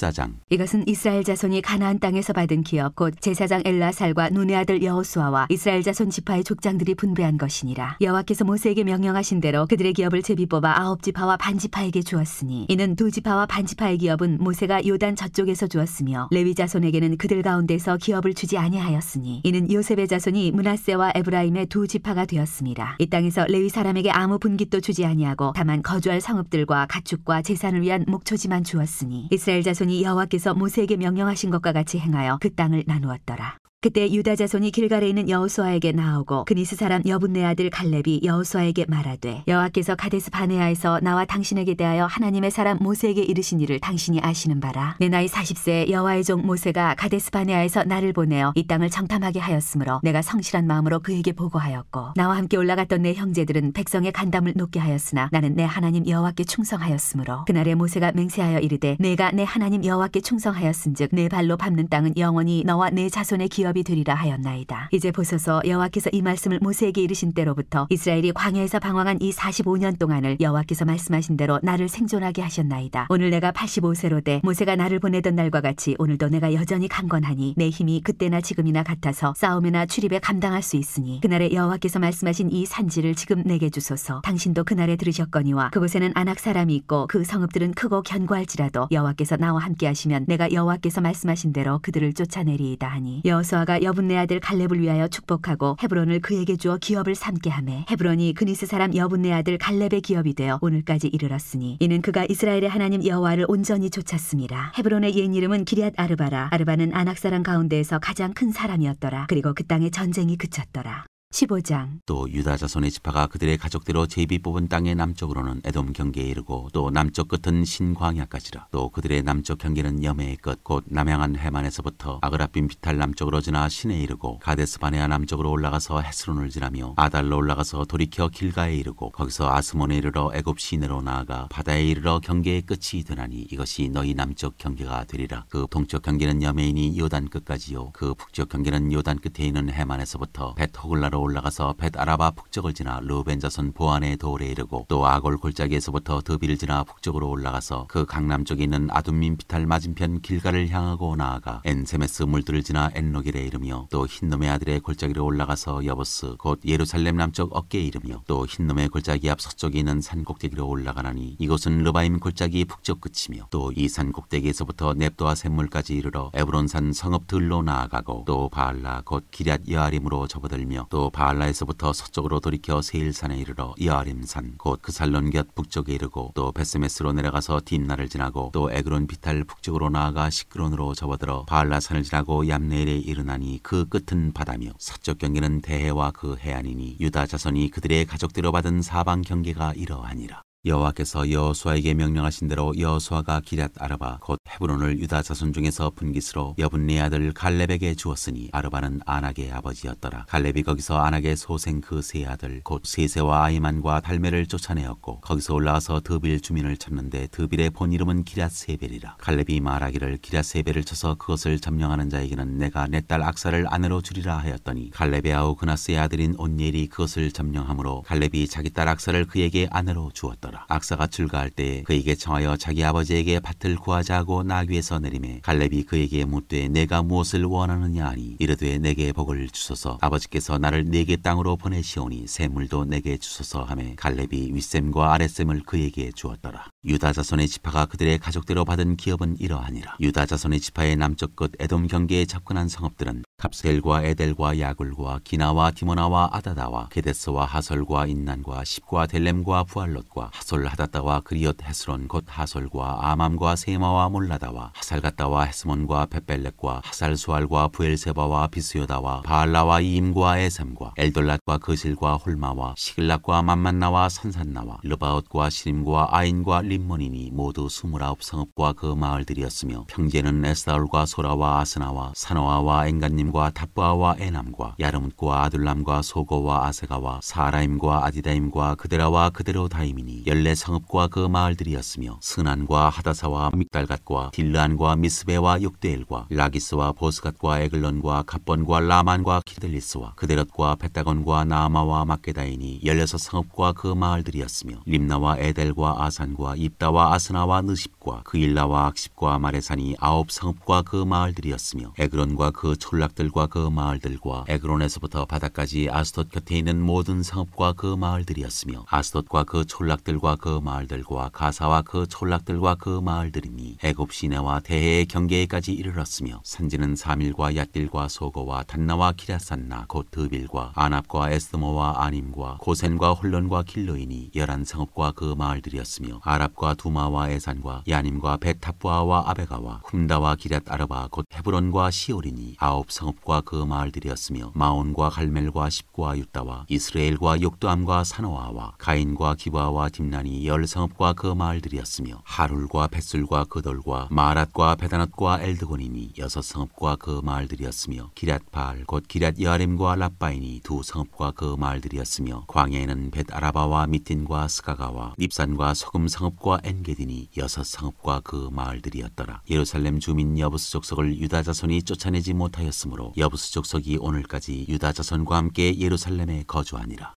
14장 이것은 이스라엘 자손이 가나안 땅에서 받은 기업 곧 제사장 엘라살과 눈의 아들 여호수아와 이스라엘 자손 지파의 족장들이 분배한 것이니라 여호와께서 모세에게 명령하신 대로 그들의 기업을 제비 뽑아 아홉 지파와 반 지파에게 주었으니 이는 두 지파와 반 지파의 기업은 모세가 요단 저쪽에서 주었으며 레위 자손에게는 그들 가운데서 기업을 주지 아니하였으니 이는 요셉의 자손이 문하세와 에브라임의 두 지파가 되었습니다 이 땅에서 레위 사람에게 아무 분깃도 주지 아니하고 다만 거주할 성읍들과 가축과 재산을 위한 목초지만 주었으니 이스라엘 자손이 여호와께서 모세에게 명령하신 것과 같이 행하여 그 땅을 나누었더라. 그때 유다 자손이 길갈에 있는 여호수아에게 나오고 그니스 사람 여분네 아들 갈렙이 여호수아에게 말하되 여호와께서 가데스 바네아에서 나와 당신에게 대하여 하나님의 사람 모세에게 이르신 일을 당신이 아시는 바라 내 나이 40세 여호와의 종 모세가 가데스 바네아에서 나를 보내어 이 땅을 정탐하게 하였으므로 내가 성실한 마음으로 그에게 보고하였고 나와 함께 올라갔던 내 형제들은 백성의 간담을 높게 하였으나 나는 내 하나님 여호와께 충성하였으므로 그날에 모세가 맹세하여 이르되 내가 내 하나님 여호와께 충성하였은즉 내 발로 밟는 땅은 영원히 너와 내 자손의 기업 기업이 되리라 하였나이다. 이제 보소서 여호와께서 이 말씀을 모세에게 이르신 때로부터 이스라엘이 광야에서 방황한 이 45년 동안을 여호와께서 말씀하신 대로 나를 생존하게 하셨나이다. 오늘 내가 85세로 돼 모세가 나를 보내던 날과 같이 오늘도 내가 여전히 강건하니 내 힘이 그때나 지금이나 같아서 싸움이나 출입에 감당할 수 있으니 그날에 여호와께서 말씀하신 이 산지를 지금 내게 주소서 당신도 그날에 들으셨거니와 그곳에는 안악 사람이 있고 그 성읍들은 크고 견고할지라도 여호와께서 나와 함께 하시면 내가 여호와께서 말씀하신 대로 그들을 쫓아내리이다 하니 여호수아 여호수가 여분네 아들 갈렙을 위하여 축복하고 헤브론을 그에게 주어 기업을 삼게 하매 헤브론이 그니스 사람 여분네 아들 갈렙의 기업이 되어 오늘까지 이르렀으니 이는 그가 이스라엘의 하나님 여호와를 온전히 좇았습니다. 헤브론의 옛 이름은 기리앗 아르바라 아르바는 아낙 사람 가운데에서 가장 큰 사람이었더라. 그리고 그 땅에 전쟁이 그쳤더라. 15장 또 유다 자손의 지파가 그들의 가족대로 제비 뽑은 땅의 남쪽으로는 에돔 경계에 이르고 또 남쪽 끝은 신광야까지라 또 그들의 남쪽 경계는 염해의 끝곧 남양한 해만에서부터 아그라빔 비탈 남쪽으로 지나 신에 이르고 가데스 바네아 남쪽으로 올라가서 헤스론을 지나며 아달로 올라가서 돌이켜 길가에 이르고 거기서 아스몬에 이르러 애굽 시내로 나아가 바다에 이르러 경계의 끝이 되나니 이것이 너희 남쪽 경계가 되리라 그 동쪽 경계는 염해인이 요단 끝까지요 그 북쪽 경계는 요단 끝에 있는 해만에서부터 벳호글라 올라가서 벳 아라바 북쪽을 지나 르벤자선 보안의 도울에 이르고 또 아골 골짜기에서부터 더비를 지나 북쪽으로 올라가서 그 강남쪽에 있는 아둔민 피탈 맞은편 길가를 향하고 나아가 엔세메스 물들을 지나 엔로길에 이르며 또 흰놈의 아들의 골짜기로 올라가서 여보스 곧 예루살렘 남쪽 어깨에 이르며 또 흰놈의 골짜기 앞 서쪽에 있는 산 꼭대기로 올라가나니 이곳은 르바임 골짜기 북쪽 끝이며 또 이산 꼭대기에서부터 넵도와 샘물까지 이르러 에브론산 성읍들로 나아가고 또 바알라 곧 기랏 여아림으로 접어들며 또 바알라에서부터 서쪽으로 돌이켜 세일산에 이르러 이아림산 곧 그살론 곁 북쪽에 이르고 또 베스메스로 내려가서 딘나를 지나고 또 에그론 비탈 북쪽으로 나아가 시크론으로 접어들어 바알라산을 지나고 얌네일에 이르나니 그 끝은 바다며 서쪽 경계는 대해와 그 해안이니 유다 자손이 그들의 가족들로 받은 사방 경계가 이러하니라. 여호와께서 여호수아에게 명령하신 대로 여호수아가 기랏 아르바 곧 헤브론을 유다 자손 중에서 분깃으로 여분네 아들 갈렙에게 주었으니 아르바는 아낙의 아버지였더라 갈렙이 거기서 아낙의 소생 그 세 아들 곧 세세와 아이만과 달매를 쫓아내었고 거기서 올라와서 드빌 주민을 찾는데 드빌의 본 이름은 기랏 세벨이라 갈렙이 말하기를 기랏 세벨을 쳐서 그것을 점령하는 자에게는 내가 내 딸 악사를 아내로 주리라 하였더니 갈렙의 아우 그나스의 아들인 온엘이 그것을 점령함으로 갈렙이 자기 딸 악사를 그에게 아내로 주었더라 하더라. 악사가 출가할 때에 그에게 청하여 자기 아버지에게 밭을 구하자 하고 나귀에서 내림에 갈렙이 그에게 묻되 내가 무엇을 원하느냐 하니 이르되 내게 복을 주소서 아버지께서 나를 내게 땅으로 보내시오니 샘물도 내게 주소서 하매 갈렙이 윗샘과 아랫샘을 그에게 주었더라. 유다 자손의 지파가 그들의 가족대로 받은 기업은 이러하니라. 유다 자손의 지파의 남쪽 끝 에돔 경계에 접근한 성읍들은 갑셀과 에델과 야굴과 기나와 디모나와 아다다와 게데스와 하설과 인난과 십과 델렘과 부알롯과 하솔 하다다와 그리엇 헤스론 곧 하솔과 아맘과 세마와 몰라다와 하살갔다와 헤스몬과 벳벨렉과 하살수알과 부엘세바와 비스요다와 바알라와 이임과 에셈과 엘돌랏과 그실과 홀마와 시글락과 만만나와 산산나와 르바웃과 시림과 아인과 림몬이니 모두 스물아홉 성읍과 그 마을들이었으며 평제는 에스다올과 소라와 아스나와 사노아와 엔간님 아람과 탑바와 에남과 야름과 아둘람과 소거와 아세가와 사라임과 아디다임과 그데라와 그데로다임이니 열네 성읍과 그 마을들이었으며 스난과 하다사와 믹달갓과 딜란과 미스베와 욕데엘과 라기스와 보스갓과 에글론과 갑번과 라만과 키델리스와 그데롯과 베다건과 나마와 마케다인이 열여섯 성읍과 그 마을들이었으며 림나와 에델과 아산과 입다와 아스나와 느십과 그일라와 악십과 마레산이 아홉 성읍과 그 마을들이었으며 에그론과 그 촌락들 성읍들과 그 마을들과 에그론에서부터 바다까지 아스돗 곁에 있는 모든 성읍과 그 마을들이었으며 아스돗과 그 촌락들과 그 마을들과 가사와 그 촌락들과 그 마을들이니 애굽 시내와 대해의 경계에까지 이르렀으며 산지는 사밀과 야길과 소거와 단나와 키라산나 곧 드빌과 아납과 에스모와 아님과 고센과 홀론과 길로이니 열한 성읍과 그 마을들이었으며 아랍과 두마와 에산과 야님과 베타부아와 아베가와 훔다와 기랏 아르바 곧 헤브론과 시오리니 아홉 성읍 아홉과 그 마을들이었으며 마온과 갈멜과 십과 유다와 이스라엘과 욕도암과 산호아와 가인과 기브아와 딥난이 열성읍과 그 마을들이었으며 하룰과 뱃술과 그돌과 마랏과 베다넛과 엘드곤이니 여섯 성읍과 그 마을들이었으며 기랏발 곧 기랏 여아림과 라빠이니 두 성읍과 그 마을들이었으며 광해에는 벳아라바와 미틴과 스카가와 립산과 소금 성읍과 엔게딘이 여섯 성읍과 그 마을들이었더라 예루살렘 주민 여부스 족속을 유다 자손이 쫓아내지 못하였으며 있으로 여부스 족속이 오늘까지 유다 자손과 함께 예루살렘에 거주하니라.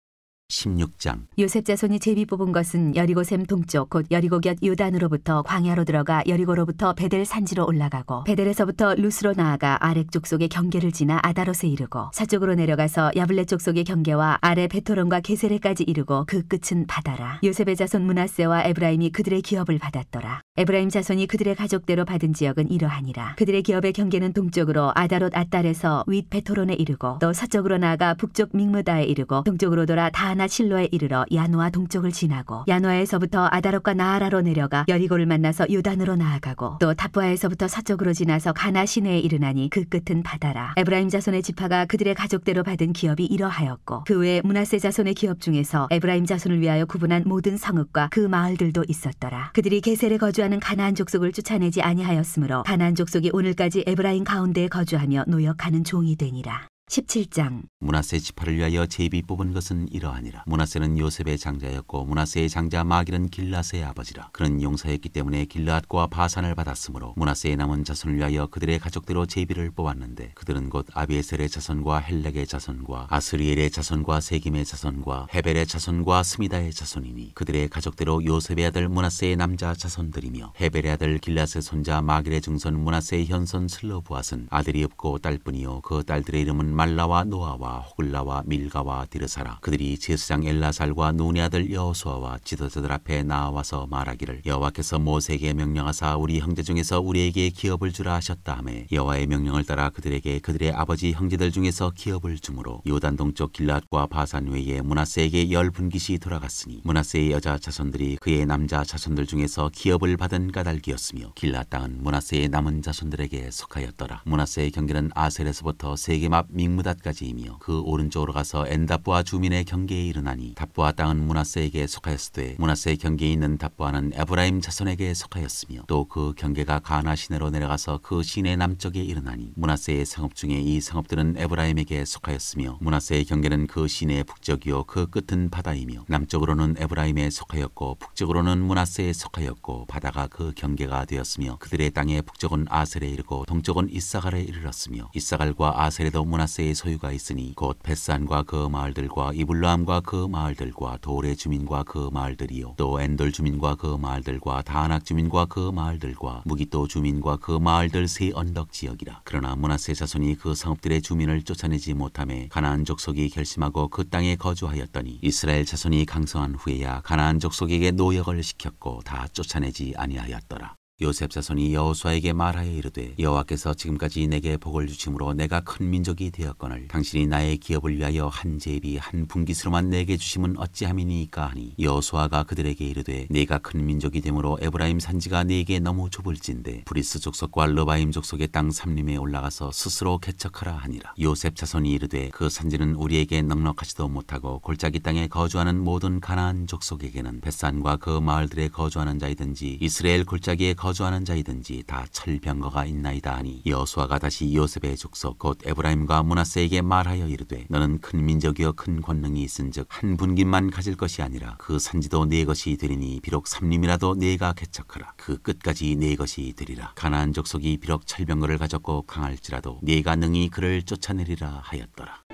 16장 요셉 자손이 제비 뽑은 것은 여리고샘 동쪽 곧 여리고 곁 요단으로부터 광야로 들어가 여리고로부터 베델 산지로 올라가고 베델에서부터 루스로 나아가 아래쪽 속의 경계를 지나 아다롯에 이르고 서쪽으로 내려가서 야블레 쪽 속의 경계와 아래 베토론과 게세레까지 이르고 그 끝은 바다라 요셉의 자손 문하세와 에브라임이 그들의 기업을 받았더라 에브라임 자손이 그들의 가족대로 받은 지역은 이러하니라 그들의 기업의 경계는 동쪽으로 아다롯 아달에서윗 베토론에 이르고 또 서쪽으로 나아가 북쪽 믹무다에 이르고 동쪽으로 돌아 다나 만나 실로에 이르러 야노아 동쪽을 지나고 야노아에서부터 아다롯과 나하라로 내려가 여리고를 만나서 요단으로 나아가고 또 타푸아에서부터 서쪽으로 지나서 가나 시내에 이르나니 그 끝은 바다라 에브라임 자손의 지파가 그들의 가족대로 받은 기업이 이러하였고 그 외에 문하세 자손의 기업 중에서 에브라임 자손을 위하여 구분한 모든 성읍과 그 마을들도 있었더라 그들이 게셀에 거주하는 가나안 족속을 쫓아내지 아니하였으므로 가나안 족속이 오늘까지 에브라임 가운데에 거주하며 노역하는 종이 되니라 17장 문하세 지파를 위하여 제비 뽑은 것은 이러하니라 문하세는 요셉의 장자였고 문하세의 장자 마길은 길라세의 아버지라 그는 용사였기 때문에 길라앗과 바산을 받았으므로 문하세의 남은 자손을 위하여 그들의 가족대로 제비를 뽑았는데 그들은 곧 아비에셀의 자손과 헬렉의 자손과 아스리엘의 자손과 세김의 자손과 헤벨의 자손과 스미다의 자손이니 그들의 가족대로 요셉의 아들 문하세의 남자 자손들이며 헤벨의 아들 길라세 손자 마길의 증손 문하세의 현손 슬로부앗은 아들이 없고 딸뿐이요 그 딸들의 이름은 마 라말라와 노아와 호글라와 밀가와 디르사라 그들이 제사장 엘라살과 노니 아들 여호수아와 지도자들 앞에 나와서 말하기를 여호와께서 모세에게 명령하사 우리 형제 중에서 우리에게 기업을 주라 하셨다 하며 여호와의 명령을 따라 그들에게 그들의 아버지 형제들 중에서 기업을 주므로 요단 동쪽 길랏과 바산 외에 문하세에게 열 분깃이 돌아갔으니 문하세의 여자 자손들이 그의 남자 자손들 중에서 기업을 받은 까닭이었으며 길랏 땅은 문하세의 남은 자손들에게 속하였더라 문하세의 경계는 아셀에서부터 세겜 계앞 믹무닷까지이며 그 오른쪽으로 가서 엔답부와 주민의 경계에 이르나니 답부와 땅은 문하세에게 속하였으되 문하세의 경계에 있는 답부와는 에브라임 자손에게 속하였으며 또 그 경계가 가나 시내로 내려가서 그 시내 남쪽에 이르나니 문하세의 상업 중에 이 상업들은 에브라임에게 속하였으며 문하세의 경계는 그시내 북쪽이요 그 끝은 바다이며 남쪽으로는 에브라임에 속하였고 북쪽으로는 문하세에 속하였고 바다가 그 경계가 되었으며 그들의 땅의 북쪽은 아셀에 이르고 동쪽은 이사갈에 이르렀으며 이사갈과 아셀에도 문하세 므낫세의 소유가 있으니 곧 벳산과 그 마을들과 이블라함과 그 마을들과 도레 주민과 그 마을들이요 또 엔돌 주민과 그 마을들과 다낙 주민과 그 마을들과 무기토 주민과 그 마을들 세 언덕 지역이라 그러나 므낫세 자손이 그 성읍들의 주민을 쫓아내지 못함에 가나안 족속이 결심하고 그 땅에 거주하였더니 이스라엘 자손이 강성한 후에야 가나안 족속에게 노역을 시켰고 다 쫓아내지 아니하였더라 요셉 자손이 여호수아에게 말하여 이르되 여호와께서 지금까지 내게 복을 주심으로 내가 큰 민족이 되었거늘 당신이 나의 기업을 위하여 한 제비 한분기으로만 내게 주심은 어찌함이니까 하니 여호수아가 그들에게 이르되 내가큰 민족이 되므로 에브라임 산지가 네게 너무 좁을진데 브리스 족속과 르바임 족속의 땅 삼림에 올라가서 스스로 개척하라 하니라 요셉 자손이 이르되 그 산지는 우리에게 넉넉하지도 못하고 골짜기 땅에 거주하는 모든 가나안 족속에게는 뱃산과그 마을들에 거주하는 자이든지 이스라엘 골짜기에 거주하는 자이든지 다 철병거가 있나이다 하니 여수아가 다시 요셉의 족속 곧 에브라임과 문하세에게 말하여 이르되 너는 큰 민족이여 큰 권능이 있은즉 한 분기만 가질 것이 아니라 그 산지도 네 것이 되리니 비록 삼림이라도 네가 개척하라 그 끝까지 네 것이 되리라 가나안 족속이 비록 철병거를 가졌고 강할지라도 네가 능히 그를 쫓아내리라 하였더라